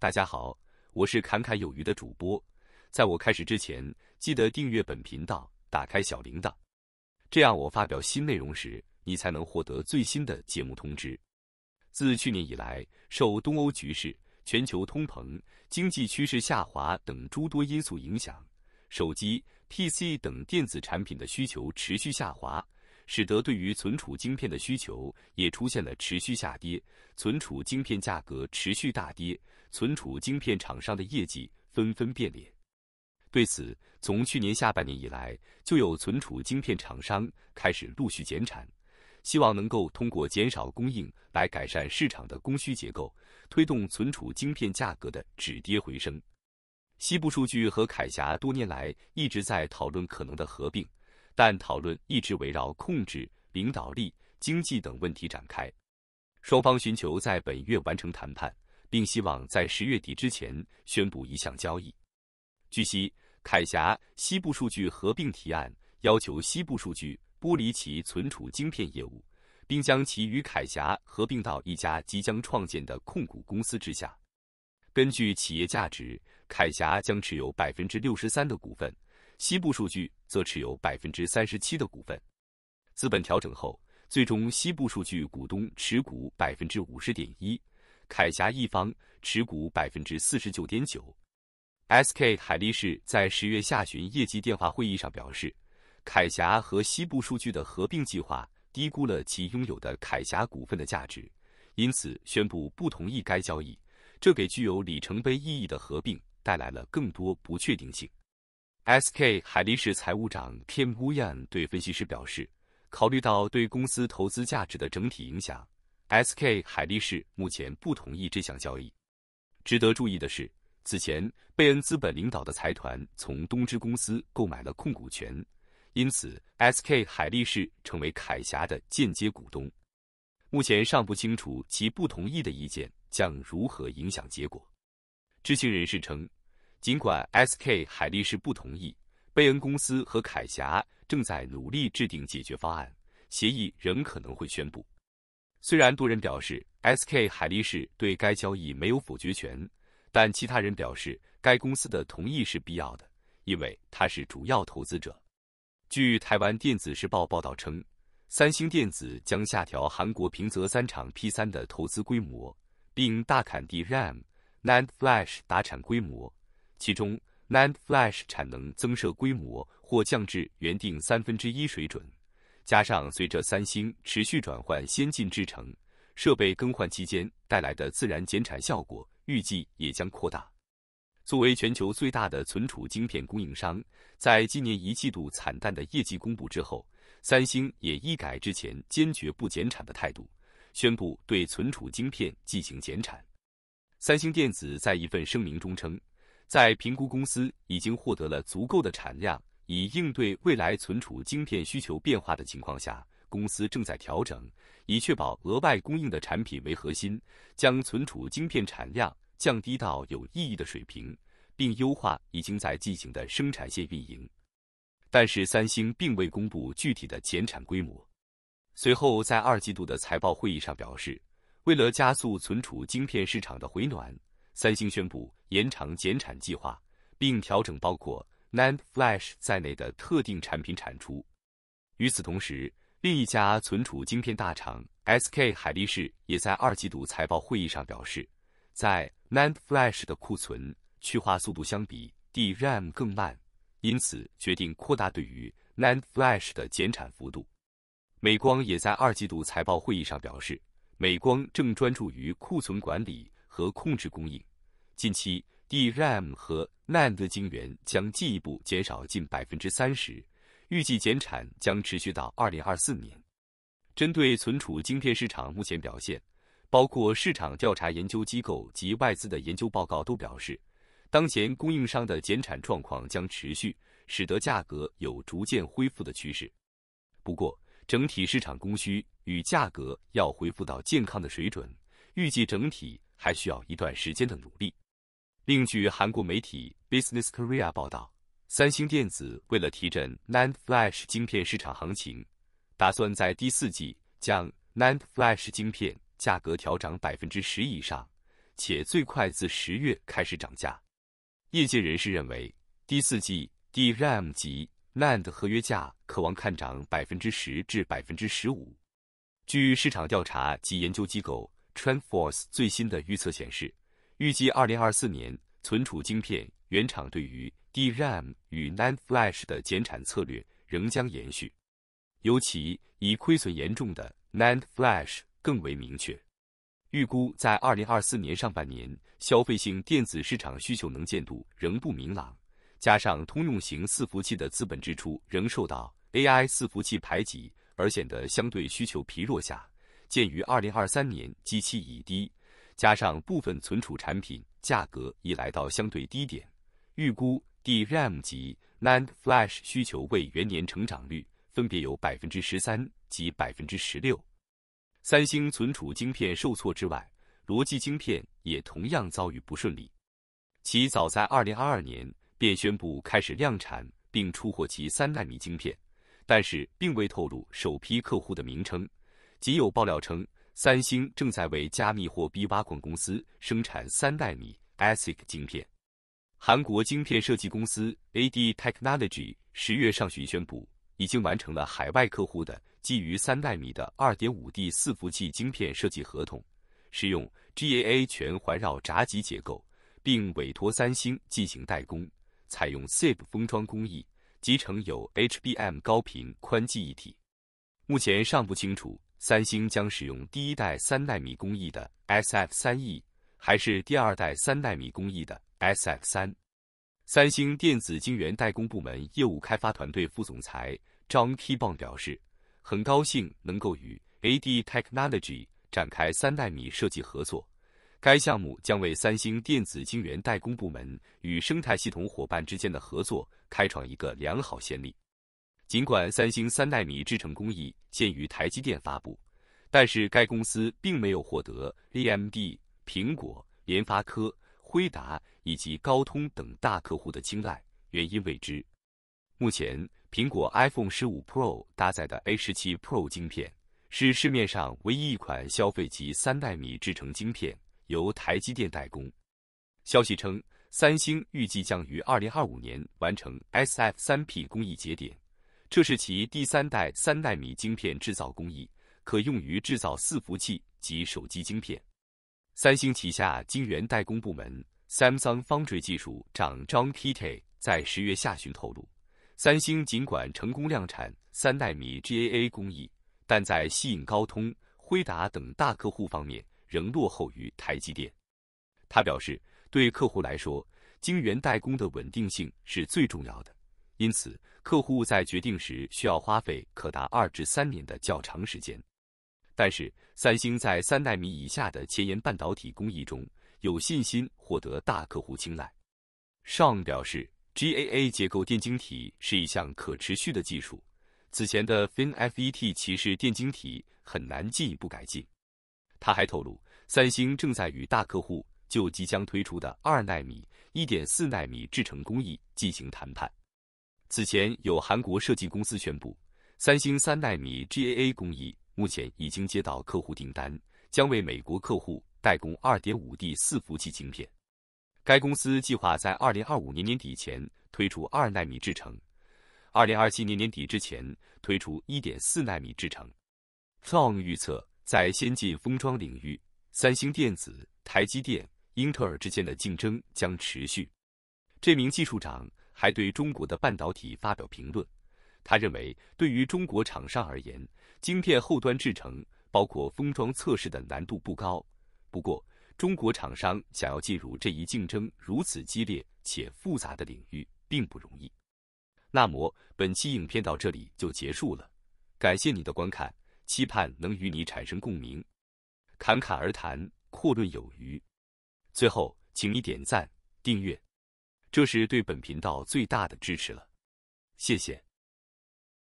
大家好，我是侃侃有余的主播。在我开始之前，记得订阅本频道，打开小铃铛，这样我发表新内容时，你才能获得最新的节目通知。自去年以来，受东欧局势、全球通膨、经济趋势下滑等诸多因素影响，手机、PC 等电子产品的需求持续下滑。使得对于存储晶片的需求也出现了持续下跌，存储晶片价格持续大跌，存储晶片厂商的业绩纷纷变脸。对此，从去年下半年以来，就有存储晶片厂商开始陆续减产，希望能够通过减少供应来改善市场的供需结构，推动存储晶片价格的止跌回升。西部数据和凯霞多年来一直在讨论可能的合并。但讨论一直围绕控制、领导力、经济等问题展开。双方寻求在本月完成谈判，并希望在十月底之前宣布一项交易。据悉，凯霞西部数据合并提案要求西部数据剥离其存储晶片业务，并将其与凯霞合并到一家即将创建的控股公司之下。根据企业价值，凯霞将持有百分之六十三的股份。西部数据则持有百分之三十七的股份。资本调整后，最终西部数据股东持股百分之五十点一，凯侠一方持股百分之四十九点九。S.K. 海力士在十月下旬业绩电话会议上表示，凯霞和西部数据的合并计划低估了其拥有的凯霞股份的价值，因此宣布不同意该交易。这给具有里程碑意义的合并带来了更多不确定性。SK 海力士财务长 Kim w u y a n 对分析师表示，考虑到对公司投资价值的整体影响，SK 海力士目前不同意这项交易。值得注意的是，此前贝恩资本领导的财团从东芝公司购买了控股权，因此 SK 海力士成为凯霞的间接股东。目前尚不清楚其不同意的意见将如何影响结果。知情人士称。尽管 SK 海力士不同意，贝恩公司和凯霞正在努力制定解决方案协议，仍可能会宣布。虽然多人表示 SK 海力士对该交易没有否决权，但其他人表示该公司的同意是必要的，因为它是主要投资者。据台湾电子时报报道称，三星电子将下调韩国平泽三厂 P 三的投资规模，并大砍 DRAM NAND Flash 达产规模。其中，NAND Flash 产能增设规模或降至原定三分之一水准，加上随着三星持续转换先进制程设备更换期间带来的自然减产效果，预计也将扩大。作为全球最大的存储晶片供应商，在今年一季度惨淡的业绩公布之后，三星也一改之前坚决不减产的态度，宣布对存储晶片进行减产。三星电子在一份声明中称。在评估公司已经获得了足够的产量以应对未来存储晶片需求变化的情况下，公司正在调整，以确保额外供应的产品为核心，将存储晶片产量降低到有意义的水平，并优化已经在进行的生产线运营。但是，三星并未公布具体的减产规模。随后，在二季度的财报会议上表示，为了加速存储晶片市场的回暖。三星宣布延长减产计划，并调整包括 NAND Flash 在内的特定产品产出。与此同时，另一家存储晶片大厂 SK 海力士也在二季度财报会议上表示，在 NAND Flash 的库存去化速度相比 DRAM 更慢，因此决定扩大对于 NAND Flash 的减产幅度。美光也在二季度财报会议上表示，美光正专注于库存管理。和控制供应，近期 DRAM 和 NAND 的晶圆将进一步减少近百分之三十，预计减产将持续到二零二四年。针对存储晶片市场目前表现，包括市场调查研究机构及外资的研究报告都表示，当前供应商的减产状况将持续，使得价格有逐渐恢复的趋势。不过，整体市场供需与价格要恢复到健康的水准，预计整体。还需要一段时间的努力。另据韩国媒体《Business Korea》报道，三星电子为了提振 NAND Flash 晶片市场行情，打算在第四季将 NAND Flash 晶片价格调涨百分之十以上，且最快自十月开始涨价。业界人士认为，第四季 DRAM 及 NAND 合约价可望看涨百分之十至百分之十五。据市场调查及研究机构。TrendForce 最新的预测显示，预计2024年存储晶片原厂对于 DRAM 与 NAND Flash 的减产策略仍将延续，尤其以亏损严重的 NAND Flash 更为明确。预估在2024年上半年，消费性电子市场需求能见度仍不明朗，加上通用型伺服器的资本支出仍受到 AI 伺服器排挤，而显得相对需求疲弱下。鉴于二零二三年基期已低，加上部分存储产品价格已来到相对低点，预估 DRAM 及 NAND Flash 需求为元年成长率分别有百分之十三及百分之十六。三星存储晶片受挫之外，逻辑晶片也同样遭遇不顺利。其早在二零二二年便宣布开始量产并出货其三纳米晶片，但是并未透露首批客户的名称。仅有爆料称，三星正在为加密货币挖矿公司生产三纳米 ASIC 晶片。韩国晶片设计公司 AD Technology 十月上旬宣布，已经完成了海外客户的基于三纳米的 2.5D 四服器晶片设计合同，使用 GAA 全环绕闸极结构，并委托三星进行代工，采用 SIP 封装工艺，集成有 HBM 高频宽记忆体。目前尚不清楚。三星将使用第一代三纳米工艺的 SF3E，还是第二代三纳米工艺的 SF3？三星电子晶圆代工部门业务开发团队副总裁 John k o n 表示：“很高兴能够与 AD Technology 展开三纳米设计合作。该项目将为三星电子晶圆代工部门与生态系统伙伴之间的合作开创一个良好先例。”尽管三星三纳米制程工艺先于台积电发布，但是该公司并没有获得 AMD、苹果、联发科、辉达以及高通等大客户的青睐，原因未知。目前，苹果 iPhone 十五 Pro 搭载的 A 十七 Pro 晶片是市面上唯一一款消费级三纳米制程晶片，由台积电代工。消息称，三星预计将于二零二五年完成 SF 三 P 工艺节点。这是其第三代三纳米晶片制造工艺，可用于制造伺服器及手机晶片。三星旗下晶圆代工部门 Samsung Foundry 技术长 John Kita 在十月下旬透露，三星尽管成功量产三纳米 GAA 工艺，但在吸引高通、辉达等大客户方面仍落后于台积电。他表示，对客户来说，晶圆代工的稳定性是最重要的。因此，客户在决定时需要花费可达二至三年的较长时间。但是，三星在三纳米以下的前沿半导体工艺中有信心获得大客户青睐。s o n g 表示，GAA 结构电晶体是一项可持续的技术。此前的 FinFET 骑士电晶体很难进一步改进。他还透露，三星正在与大客户就即将推出的二纳米、一点四纳米制成工艺进行谈判。此前有韩国设计公司宣布，三星三纳米 GAA 工艺目前已经接到客户订单，将为美国客户代工二点五 D 四伏器晶片。该公司计划在二零二五年年底前推出二纳米制程，二零二七年年底之前推出一点四纳米制程。f o n g 预测，在先进封装领域，三星电子、台积电、英特尔之间的竞争将持续。这名技术长。还对中国的半导体发表评论。他认为，对于中国厂商而言，晶片后端制成包括封装测试的难度不高。不过，中国厂商想要进入这一竞争如此激烈且复杂的领域，并不容易。那么，本期影片到这里就结束了。感谢你的观看，期盼能与你产生共鸣。侃侃而谈，阔论有余。最后，请你点赞、订阅。这是对本频道最大的支持了，谢谢。